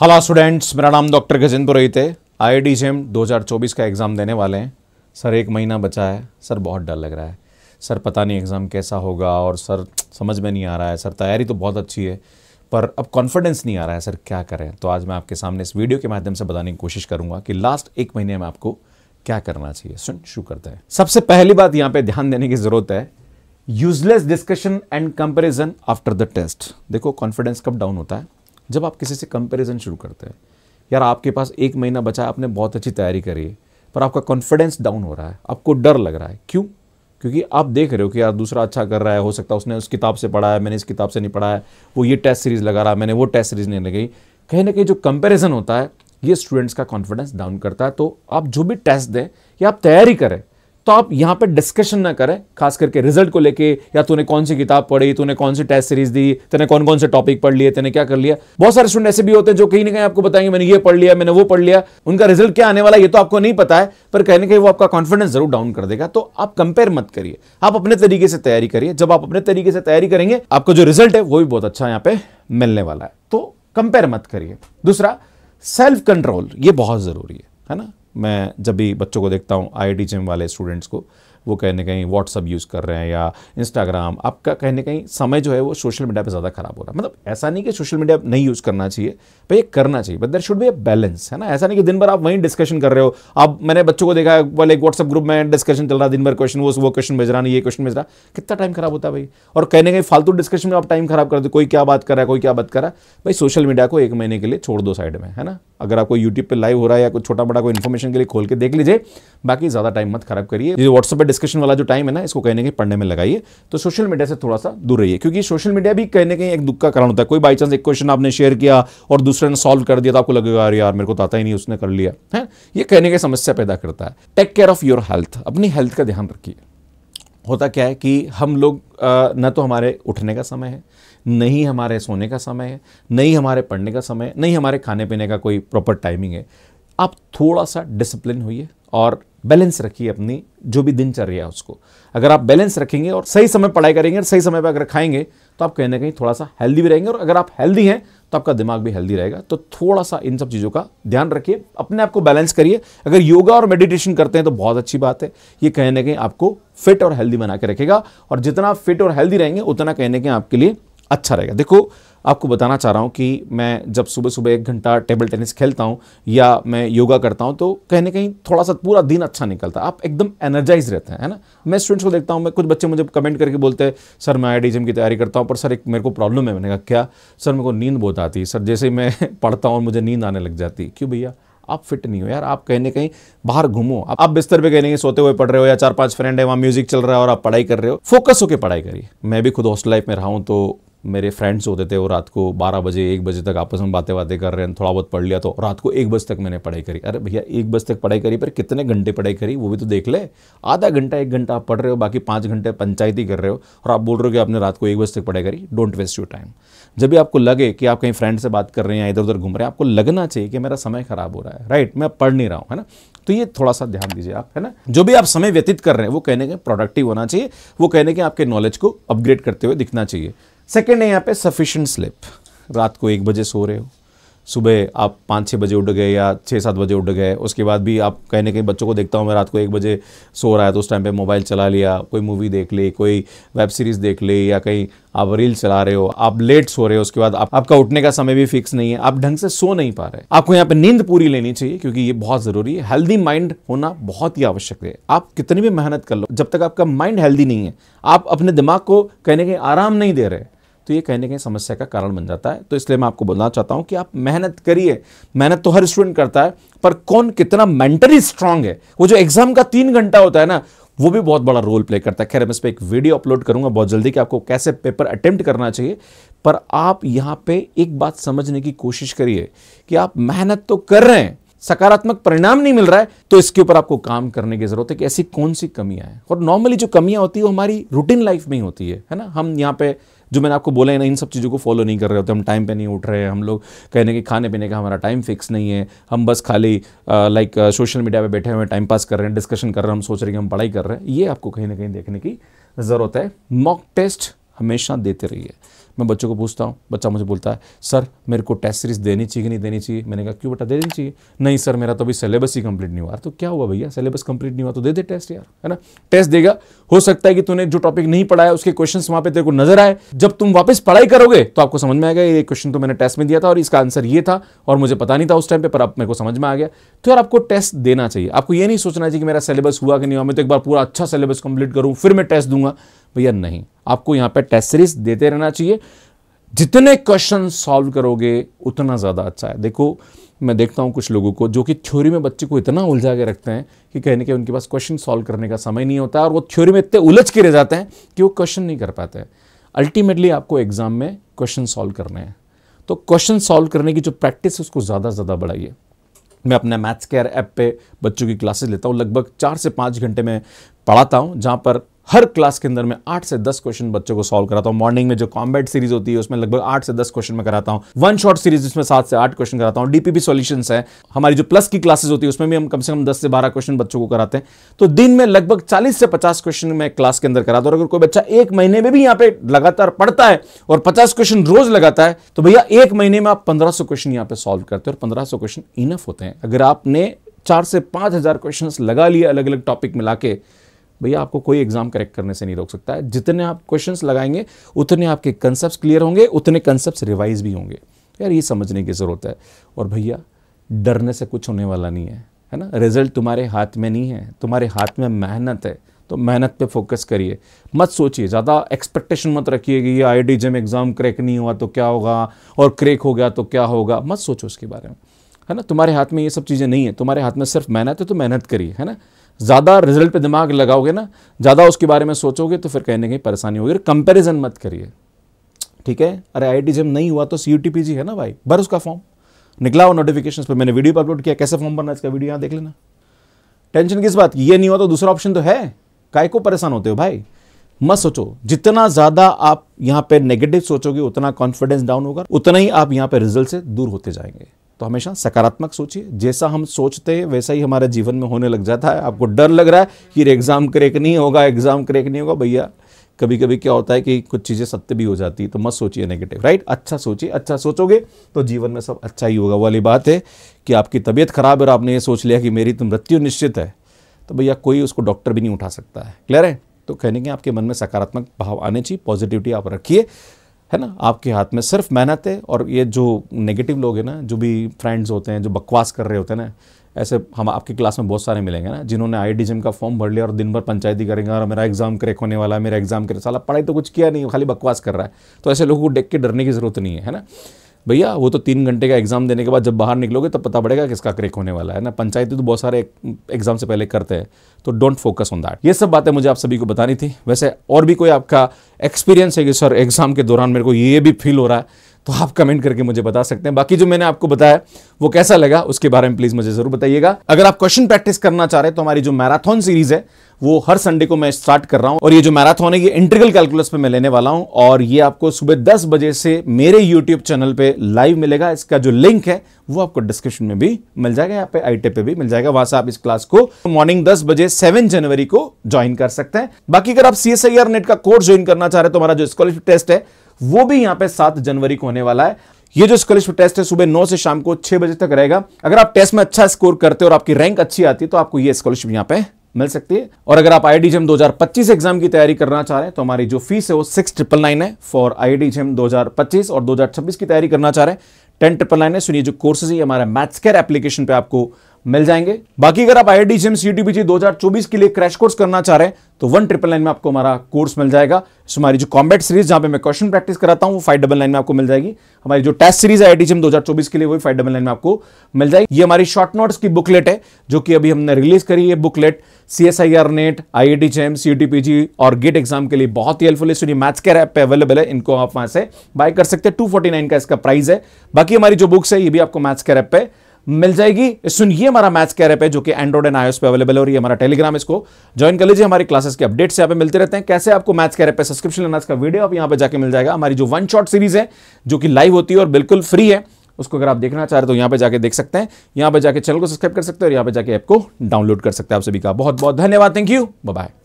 hello students मेरा नाम doctor Gajendra पुरोहित है आई आई जेम का एग्ज़ाम देने वाले हैं सर एक महीना बचा है सर बहुत डर लग रहा है सर पता नहीं एग्ज़ाम कैसा होगा और सर समझ में नहीं आ रहा है सर तैयारी तो बहुत अच्छी है पर अब कॉन्फिडेंस नहीं आ रहा है सर क्या करें तो आज मैं आपके सामने इस वीडियो के माध्यम से बताने की कोशिश करूँगा कि लास्ट एक महीने में आपको क्या करना चाहिए सुन शुरू करते हैं सबसे पहली बात यहाँ पर ध्यान देने की ज़रूरत है useless discussion and comparison after the test देखो कॉन्फिडेंस कब डाउन होता है जब आप किसी से कंपैरिजन शुरू करते हैं यार आपके पास एक महीना बचा है आपने बहुत अच्छी तैयारी करी है पर आपका कॉन्फिडेंस डाउन हो रहा है आपको डर लग रहा है क्यों क्योंकि आप देख रहे हो कि यार दूसरा अच्छा कर रहा है हो सकता है उसने उस किताब से पढ़ा है मैंने इस किताब से नहीं पढ़ा है वो ये टेस्ट सीरीज़ लगा रहा है मैंने वो टेस्ट सीरीज़ नहीं लगाई कहीं ना कहीं जो कंपेरिजन होता है ये स्टूडेंट्स का कॉन्फिडेंस डाउन करता है तो आप जो भी टेस्ट दें या आप तैयारी करें तो आप यहाँ पर डिस्कशन ना करें खास करके रिजल्ट को लेके या तूने कौन सी किताब पढ़ी तूने कौन सी टेस्ट सीरीज दी तेने कौन कौन से टॉपिक पढ़ लिए तेने क्या कर लिया बहुत सारे स्टूडेंट ऐसे भी होते हैं जो कहीं ना कहीं आपको बताएंगे मैंने ये पढ़ लिया मैंने वो पढ़ लिया उनका रिजल्ट क्या आने वाला ये तो आपको नहीं पता है पर कहीं ना कहीं वो आपका कॉन्फिडेंस जरूर डाउन कर देगा तो आप कंपेयर मत करिए आप अपने तरीके से तैयारी करिए जब आप अपने तरीके से तैयारी करेंगे आपका जो रिजल्ट है वो भी बहुत अच्छा यहाँ पे मिलने वाला है तो कंपेयर मत करिए दूसरा सेल्फ कंट्रोल ये बहुत जरूरी है है ना मैं जब भी बच्चों को देखता हूँ आई जिम वाले स्टूडेंट्स को वो कहीं ना कहीं व्हाट्सअप यूज़ कर रहे हैं या इंस्टाग्राम आपका कहीं ना कहीं समय जो है वो सोशल मीडिया पे ज़्यादा खराब हो रहा है मतलब ऐसा नहीं कि सोशल मीडिया नहीं यूज़ करना चाहिए भाई करना चाहिए but there should be a balance है ना ऐसा नहीं कि दिन भर आप वहीं डिस्कशन कर रहे हो आप मैंने बच्चों को देखा वाले एक व्हाट्सअप ग्रुप में डिस्कशन चल रहा दिन भर क्वेश्चन वो वो क्वेश्चन भेज रहा नहीं ये क्वेश्चन भेज रहा कितना टाइम खराब होता है भाई और कहीं ना कहीं फालतू डिस्कशन में आप टाइम खराब कर दो कोई क्या बात कर रहा है कोई क्या बात कर रहा है भाई सोशल मीडिया को एक महीने के लिए छोड़ दो साइड में है ना अगर आपको यूट्यूब पे लाइव हो रहा है या कुछ छोटा बड़ा कोई इन्फॉर्मेशन के लिए खोल के देख लीजिए बाकी ज़्यादा टाइम मत खराब करिए जो व्हाट्सअप पर डिस्कशन वाला जो टाइम है ना इसको कहने के पढ़ने में लगाइए तो सोशल मीडिया से थोड़ा सा दूर रहिए क्योंकि सोशल मीडिया भी कहने कहीं एक दुख का कारण होता है कोई बाई चांस एक क्वेश्चन आपने शेयर किया और दूसरे ने सॉल्व कर दिया तो आपको लगेगा अरे यार मेरे को तो आता ही नहीं उसने कर लिया है ये कहने की समस्या पैदा करता है take care of your health अपनी हेल्थ का ध्यान रखिए होता क्या है कि हम लोग न तो हमारे उठने का समय है नहीं हमारे सोने का समय है नहीं हमारे पढ़ने का समय है नहीं हमारे खाने पीने का कोई प्रॉपर टाइमिंग है आप थोड़ा सा डिसिप्लिन होइए और बैलेंस रखिए अपनी जो भी दिनचर्या उसको अगर आप बैलेंस रखेंगे और सही समय पढ़ाई करेंगे और सही समय पर अगर खाएंगे तो आप कहीं ना कहीं थोड़ा सा हेल्दी भी रहेंगे और अगर आप हेल्दी हैं तो आपका दिमाग भी हेल्दी रहेगा तो थोड़ा सा इन सब चीज़ों का ध्यान रखिए अपने आप को बैलेंस करिए अगर योगा और मेडिटेशन करते हैं तो बहुत अच्छी बात है ये कहीं ना कहीं आपको फिट और हेल्दी बना के रखेगा और जितना फिट और हेल्दी रहेंगे उतना कहीं ना कहीं आपके लिए अच्छा रहेगा देखो आपको बताना चाह रहा हूँ कि मैं जब सुबह सुबह एक घंटा टेबल टेनिस खेलता हूँ या मैं योगा करता हूँ तो कहीं ना कहीं थोड़ा सा पूरा दिन अच्छा निकलता है आप एकदम एनर्जाइज रहते हैं है ना मैं स्टूडेंट्स को देखता हूँ मैं कुछ बच्चे मुझे कमेंट करके बोलते हैं सर मैं आई की तैयारी करता हूँ पर सर एक मेरे को प्रॉब्लम है मैंने कहा क्या सर मेरे को नींद बहुत आती है सर जैसे मैं पढ़ता हूँ मुझे नींद आने लग जाती क्यों भैया आप फिट नहीं हो यार आप कहीं ना कहीं बाहर घूमो आप, आप बिस्तर पे कहीं ना कहीं सोते हुए पढ़ रहे हो या चार पांच फ्रेंड है वहाँ म्यूजिक चल रहा है और आप पढ़ाई कर रहे हो फोकस होकर पढ़ाई करिए मैं भी खुद हॉस्टल लाइफ में रहा हूँ तो मेरे फ्रेंड्स होते थे वो रात को बारह बजे एक बजे तक आपस में बातें बातें कर रहे हैं थोड़ा बहुत पढ़ लिया तो रात को एक बजे तक मैंने पढ़ाई करी अरे भैया एक बजे तक पढ़ाई करी पर कितने घंटे पढ़ाई करी वो भी तो देख ले आधा घंटा एक घंटा आप पढ़ रहे हो बाकी पाँच घंटे पंचायती कर रहे हो और आप बोल रहे हो कि आपने रात को एक बजे तक पढ़ाई करी डोंट वेस्ट यू टाइम जब भी आपको लगे कि आप कहीं फ्रेंड से बात कर रहे हैं इधर उधर घूम रहे हैं आपको लगना चाहिए कि मेरा समय खराब हो रहा है राइट मैं पढ़ नहीं रहा हूँ है ना तो ये थोड़ा सा ध्यान दीजिए आप है ना जो भी आप समय व्यतीत कर रहे हैं वो कहने के प्रोडक्टिव होना चाहिए वो कहने के आपके नॉलेज को अपग्रेड करते हुए दिखना चाहिए सेकेंड है यहाँ पे सफिशेंट स्लिप रात को एक बजे सो रहे हो सुबह आप पाँच छः बजे उठ गए या छः सात बजे उठ गए उसके बाद भी आप कहीं ना कहीं बच्चों को देखता हूँ मैं रात को एक बजे सो रहा है तो उस टाइम पे मोबाइल चला लिया कोई मूवी देख ली कोई वेब सीरीज़ देख ली या कहीं आप रील चला रहे हो आप लेट सो रहे हो उसके बाद आप, आपका उठने का समय भी फिक्स नहीं है आप ढंग से सो नहीं पा रहे आपको यहाँ पर नींद पूरी लेनी चाहिए क्योंकि ये बहुत ज़रूरी है हेल्दी माइंड होना बहुत ही आवश्यक है आप कितनी भी मेहनत कर लो जब तक आपका माइंड हेल्दी नहीं है आप अपने दिमाग को कहीं ना कहीं आराम नहीं दे रहे तो ये कहीं ना कहीं समस्या का कारण बन जाता है तो इसलिए मैं आपको बोलना चाहता हूँ कि आप मेहनत करिए मेहनत तो हर स्टूडेंट करता है पर कौन कितना मेंटली स्ट्रांग है वो जो एग्जाम का तीन घंटा होता है ना वो भी बहुत बड़ा रोल प्ले करता है खैर मैं इस पर एक वीडियो अपलोड करूंगा बहुत जल्दी कि आपको कैसे पेपर अटेम्प्ट करना चाहिए पर आप यहाँ पे एक बात समझने की कोशिश करिए कि आप मेहनत तो कर रहे हैं सकारात्मक परिणाम नहीं मिल रहा है तो इसके ऊपर आपको काम करने की जरूरत है कि ऐसी कौन सी कमियां हैं और नॉर्मली जो कमियां होती है वो हमारी रूटीन लाइफ में ही होती है है ना हम यहाँ पे जो मैंने आपको बोला है ना इन सब चीज़ों को फॉलो नहीं कर रहे होते हम टाइम पे नहीं उठ रहे हैं हम लोग कहने कि खाने पीने का हमारा टाइम फिक्स नहीं है हम बस खाली लाइक सोशल मीडिया पर बैठे हुए टाइम पास कर रहे हैं डिस्कशन कर रहे हैं हम सोच रहे हैं कि हम पढ़ाई कर रहे हैं ये आपको कहीं ना कहीं देखने की ज़रूरत है मॉक टेस्ट हमेशा देते रहिए मैं बच्चों को पूछता हूँ बच्चा मुझे बोलता है सर मेरे को टेस्ट सीरीज देनी चाहिए कि नहीं देनी चाहिए मैंने कहा क्यों बेटा दे देनी चाहिए नहीं सर मेरा तो अभी सिलेबस ही कंप्लीट नहीं हुआ तो क्या हुआ भैया सिलेबस कंप्लीट नहीं हुआ तो दे दे टेस्ट यार है ना टेस्ट देगा हो सकता है कि तूने जो टॉपिक नहीं पढ़ाया उसके क्वेश्चन वहाँ पे तेरे को नजर आए जब तुम वापस पढ़ाई करोगे तो आपको समझ में आएगा ये क्वेश्चन तो मैंने टेस्ट में दिया था और इसका आंसर ये था और मुझे पता नहीं था उस टाइम पर अब मेरे को समझ में आ गया तो यार आपको टेस्ट देना चाहिए आपको ये नहीं सोचना चाहिए कि मेरा सिलेबस हुआ कि नहीं हुआ मैं तो एक बार पूरा अच्छा सिलेबस कंप्लीट करूँ फिर मैं टेस्ट दूंगा भैया नहीं आपको यहाँ पे टेस्ट सीरीज देते रहना चाहिए जितने क्वेश्चन सॉल्व करोगे उतना ज़्यादा अच्छा है देखो मैं देखता हूं कुछ लोगों को जो कि थ्योरी में बच्चे को इतना उलझा के रखते हैं कि कहने के उनके पास क्वेश्चन सॉल्व करने का समय नहीं होता और वो थ्योरी में इतने उलझ के रह जाते हैं कि वो क्वेश्चन नहीं कर पाते हैं अल्टीमेटली आपको एग्ज़ाम में क्वेश्चन सॉल्व करने हैं तो क्वेश्चन सॉल्व करने की जो प्रैक्टिस है उसको ज़्यादा से ज़्यादा बढ़ाइए मैं अपने मैथ्स केयर ऐप पे बच्चों की क्लासेस लेता हूँ लगभग चार से पाँच घंटे में पढ़ाता हूँ जहाँ पर हर क्लास के अंदर मैं आठ से दस क्वेश्चन बच्चों को सॉल्व कराता हूँ मॉर्निंग में जो कॉम्बैट सीरीज होती है उसमें लगभग आठ से दस क्वेश्चन में कराता हूँ वन शॉट सीरीज जिसमें सात से आठ क्वेश्चन कराता हूँ डीपीपी सॉल्यूशंस है हमारी जो प्लस की क्लासेस होती है उसमें भी हम कम से कम दस से बारह क्वेश्चन बच्चों को कराते हैं तो दिन में लगभग चालीस से पचास क्वेश्चन मैं क्लास के अंदर कराता हूँ और अगर कोई बच्चा एक महीने में भी यहाँ पे लगातार पढ़ता है और पचास क्वेश्चन रोज लगाता है तो भैया एक महीने में आप पंद्रह क्वेश्चन यहाँ पे सॉल्व करते हो और पंद्रह क्वेश्चन इनफ होते हैं अगर आपने चार से पांच हजार क्वेश्चन लगा लिए अलग अलग टॉपिक मिला के भैया आपको कोई एग्जाम करेक्ट करने से नहीं रोक सकता है जितने आप क्वेश्चंस लगाएंगे उतने आपके कंसेप्ट क्लियर होंगे उतने कंसेप्ट रिवाइज भी होंगे यार ये समझने की ज़रूरत है और भैया डरने से कुछ होने वाला नहीं है है ना रिजल्ट तुम्हारे हाथ में नहीं है तुम्हारे हाथ में मेहनत है तो मेहनत पे फोकस करिए मत सोचिए ज़्यादा एक्सपेक्टेशन मत रखिए कि ये आई जेम एग्ज़ाम क्रैक नहीं हुआ तो क्या होगा और क्रैक हो गया तो क्या होगा मत सोचो उसके बारे में है ना तुम्हारे हाथ में ये सब चीज़ें नहीं है तुम्हारे हाथ में सिर्फ मेहनत है तो मेहनत करिए है ना ज़्यादा रिजल्ट पे दिमाग लगाओगे ना ज़्यादा उसके बारे में सोचोगे तो फिर कहने की परेशानी होगी कंपेरिजन मत करिए ठीक है अरे आई जब नहीं हुआ तो सी यू है ना भाई भर उसका फॉर्म निकला हुआ नोटिफिकेशन पर मैंने वीडियो अपलोड किया कैसे फॉर्म भरना इसका वीडियो यहाँ देख लेना टेंशन किस बात की ये नहीं हुआ तो दूसरा ऑप्शन तो है काय को परेशान होते हो भाई मत सोचो जितना ज़्यादा आप यहां पे नेगेटिव सोचोगे उतना कॉन्फिडेंस डाउन होगा उतना ही आप यहां पे रिजल्ट से दूर होते जाएंगे तो हमेशा सकारात्मक सोचिए जैसा हम सोचते हैं वैसा ही हमारे जीवन में होने लग जाता है आपको डर लग रहा है कि एग्ज़ाम क्रेक नहीं होगा एग्ज़ाम क्रेक नहीं होगा भैया कभी कभी क्या होता है कि कुछ चीज़ें सत्य भी हो जाती है तो मत सोचिए नेगेटिव राइट अच्छा सोचिए अच्छा सोचोगे तो जीवन में सब अच्छा ही होगा वाली बात है कि आपकी तबीयत खराब है और आपने ये सोच लिया कि मेरी तो मृत्यु निश्चित है तो भैया कोई उसको डॉक्टर भी नहीं उठा सकता है क्लियर है तो कहने के आपके मन में सकारात्मक भाव आने चाहिए पॉजिटिविटी आप रखिए है ना आपके हाथ में सिर्फ मेहनत है और ये जो नेगेटिव लोग हैं ना जो भी फ्रेंड्स होते हैं जो बकवास कर रहे होते हैं ना ऐसे हम आपकी क्लास में बहुत सारे मिलेंगे ना जिन्होंने आई डी का फॉर्म भर लिया और दिन भर पंचायती करेंगे और मेरा एग्जाम क्रैक होने वाला है मेरा एग्जाम क्रैक साला पढ़ाई तो कुछ किया नहीं खाली बकवास कर रहा है तो ऐसे लोगों को देख के डरने की जरूरत नहीं है है ना भैया वो तो तीन घंटे का एग्ज़ाम देने के बाद जब बाहर निकलोगे तब पता पड़ेगा किसका क्रेक होने वाला है ना पंचायती तो बहुत सारे एग्ज़ाम से पहले करते हैं तो डोंट फोकस ऑन दैट ये सब बातें मुझे आप सभी को बतानी थी वैसे और भी कोई आपका एक्सपीरियंस है कि सर एग्ज़ाम के दौरान मेरे को ये भी फील हो रहा है तो आप कमेंट करके मुझे बता सकते हैं बाकी जो मैंने आपको बताया वो कैसा लगा उसके बारे में प्लीज मुझे जरूर बताइएगा अगर आप क्वेश्चन प्रैक्टिस करना चाह रहे हैं तो हमारी जो मैराथन सीरीज है वो हर संडे को मैं स्टार्ट कर रहा हूं और ये जो मैराथन है ये इंटरगल कैलकुलस पे मैं लेने वाला हूं और ये आपको सुबह दस बजे से मेरे यूट्यूब चैनल पे लाइव मिलेगा इसका जो लिंक है वो आपको डिस्क्रिप्शन में भी मिल जाएगा यहाँ पे आई पे भी मिल जाएगा वहां से आप इस क्लास को मॉर्निंग दस बजे सेवन जनवरी को ज्वाइन कर सकते हैं बाकी अगर आप सी नेट का कोर्स ज्वाइन करना चाह रहे हैं तो हमारा जो स्कॉलरशिप टेस्ट है वो भी यहां पे सात जनवरी को होने वाला है ये जो स्कॉलरशिप टेस्ट है सुबह नौ से शाम को छह बजे तक रहेगा अगर आप टेस्ट में अच्छा स्कोर करते हो और आपकी रैंक अच्छी आती है तो आपको ये स्कॉलरशिप यहां पे मिल सकती है और अगर आप आई डी जेम दो एग्जाम की तैयारी करना चाह रहे हैं तो हमारी जो फीस है वो सिक्स ट्रिपल नाइन है फॉर आई डी जेम दो और दो की तैयारी करना चाह रहे हैं टेन ट्रिपल नाइन है सुनिए जो कोर्सेज है हमारे मैथ्स केयर एप्लीकेशन पे आपको मिल जाएंगे बाकी अगर आप आई आई जेम्स दो हजार चौबीस के लिए क्रैश कोर्स करना चाह रहे हैं तो वन ट्रिपल नाइन में आपको हमारा कोर्स मिल जाएगा हमारी जो कॉम्बैट सीरीज जहां पे मैं क्वेश्चन प्रैक्टिस कराता हूँ वो फाइव डबल नाइन में आपको मिल जाएगी हमारी जो test series I I JAM दो के लिए वो फाइव डबल नाइन में आपको मिल जाएगी ये हमारी शॉर्ट नोट्स की बुकलेट है जो कि अभी हमने रिलीज करी है booklet C S I R NET I I T JAM C T P G और गेट एग्जाम के लिए बहुत ही हेल्पफुल है मैथ्स के ऐप पे अवेलेबल है इनको आप वहां से बाय कर सकते हैं टू फोर्टी नाइन का इसका प्राइस है बाकी हमारी जो बुक्स है ये भी आपको मैथ्स के ऐप पे मिल जाएगी सुनिए हमारा मैच कैरप है जो कि एंड्रॉइड एंड आईओएस पे अवेलेबल हो रही है हमारा टेलीग्राम इसको ज्वाइन कर लीजिए हमारी क्लासेस के अपडेट्स यहाँ पे मिलते रहते हैं कैसे आपको मैच कैरप पे सब्सक्रिप्शन लेना इसका वीडियो आप यहाँ पे जाके मिल जाएगा हमारी जो वन शॉट सीरीज है जो कि लाइव होती है और बिल्कुल फ्री है उसको अगर आप देखना चाह रहे तो यहाँ पे जाके देख सकते हैं यहाँ पे जाके चैनल को सब्सक्राइब कर सकते हैं और यहाँ पे जाके ऐप को डाउनलोड कर सकते हैं आप सभी का बहुत बहुत धन्यवाद थैंक यू बाय